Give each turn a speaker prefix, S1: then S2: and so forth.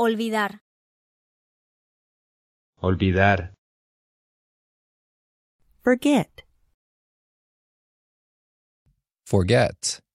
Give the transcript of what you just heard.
S1: Olvidar.
S2: Olvidar. Forget. Forget.